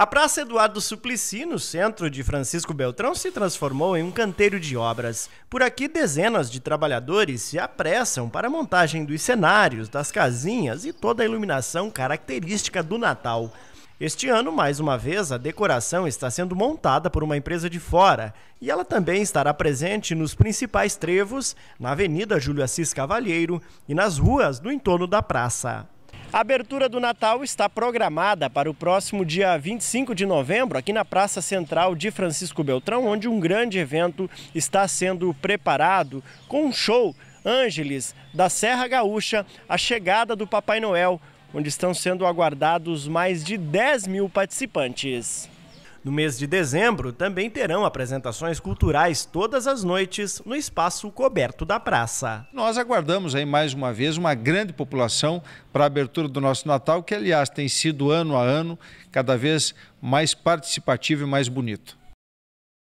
A Praça Eduardo Suplicy, no centro de Francisco Beltrão, se transformou em um canteiro de obras. Por aqui, dezenas de trabalhadores se apressam para a montagem dos cenários, das casinhas e toda a iluminação característica do Natal. Este ano, mais uma vez, a decoração está sendo montada por uma empresa de fora e ela também estará presente nos principais trevos, na Avenida Júlio Assis Cavalheiro e nas ruas do entorno da praça. A abertura do Natal está programada para o próximo dia 25 de novembro, aqui na Praça Central de Francisco Beltrão, onde um grande evento está sendo preparado com um show Ângeles da Serra Gaúcha, a chegada do Papai Noel, onde estão sendo aguardados mais de 10 mil participantes. No mês de dezembro, também terão apresentações culturais todas as noites no espaço coberto da praça. Nós aguardamos aí mais uma vez uma grande população para a abertura do nosso Natal, que aliás tem sido ano a ano cada vez mais participativo e mais bonito.